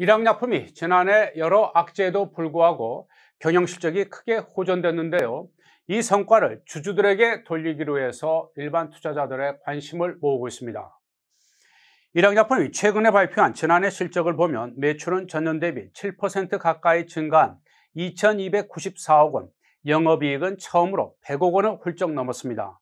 일양약품이 지난해 여러 악재에도 불구하고 경영 실적이 크게 호전됐는데요. 이 성과를 주주들에게 돌리기로 해서 일반 투자자들의 관심을 모으고 있습니다. 일양약품이 최근에 발표한 지난해 실적을 보면 매출은 전년 대비 7% 가까이 증가한 2,294억 원, 영업이익은 처음으로 100억 원을 훌쩍 넘었습니다.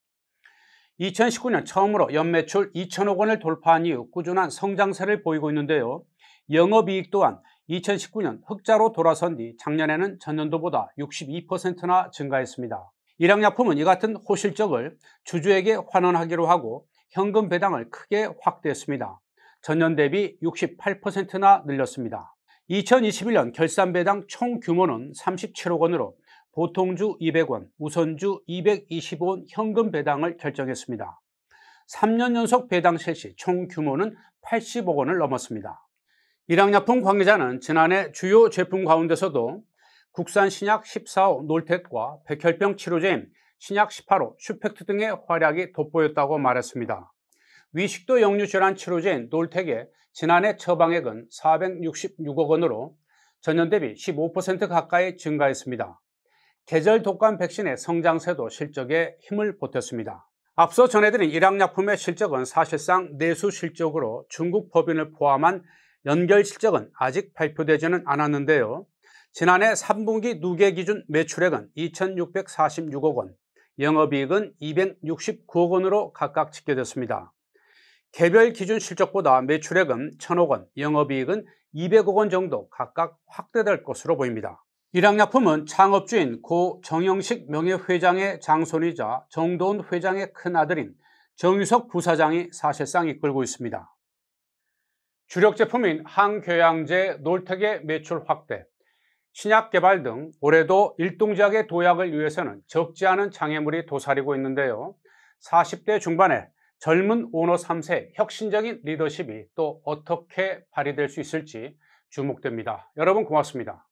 2019년 처음으로 연매출 2 0 0 0억 원을 돌파한 이후 꾸준한 성장세를 보이고 있는데요. 영업이익 또한 2019년 흑자로 돌아선 뒤 작년에는 전년도보다 62%나 증가했습니다. 일양약품은 이 같은 호실적을 주주에게 환원하기로 하고 현금 배당을 크게 확대했습니다. 전년 대비 68%나 늘렸습니다. 2021년 결산 배당 총 규모는 37억 원으로 보통주 200원, 우선주 225원 현금 배당을 결정했습니다. 3년 연속 배당 실시 총 규모는 80억 원을 넘었습니다. 일양약품 관계자는 지난해 주요 제품 가운데서도 국산 신약 14호 놀텍과 백혈병 치료제인 신약 18호 슈펙트 등의 활약이 돋보였다고 말했습니다. 위식도 역류질환 치료제인 놀텍의 지난해 처방액은 466억 원으로 전년 대비 15% 가까이 증가했습니다. 계절 독감 백신의 성장세도 실적에 힘을 보탰습니다. 앞서 전해드린 일양약품의 실적은 사실상 내수 실적으로 중국 법인을 포함한 연결 실적은 아직 발표되지는 않았는데요. 지난해 3분기 누계 기준 매출액은 2,646억 원, 영업이익은 269억 원으로 각각 집계됐습니다. 개별 기준 실적보다 매출액은 1,000억 원, 영업이익은 200억 원 정도 각각 확대될 것으로 보입니다. 일양약품은 창업주인 고 정영식 명예회장의 장손이자 정도훈 회장의 큰아들인 정유석 부사장이 사실상 이끌고 있습니다. 주력 제품인 항교양제 놀택의 매출 확대, 신약 개발 등 올해도 일동작의 도약을 위해서는 적지 않은 장애물이 도사리고 있는데요. 40대 중반에 젊은 오너 3세 혁신적인 리더십이 또 어떻게 발휘될 수 있을지 주목됩니다. 여러분 고맙습니다.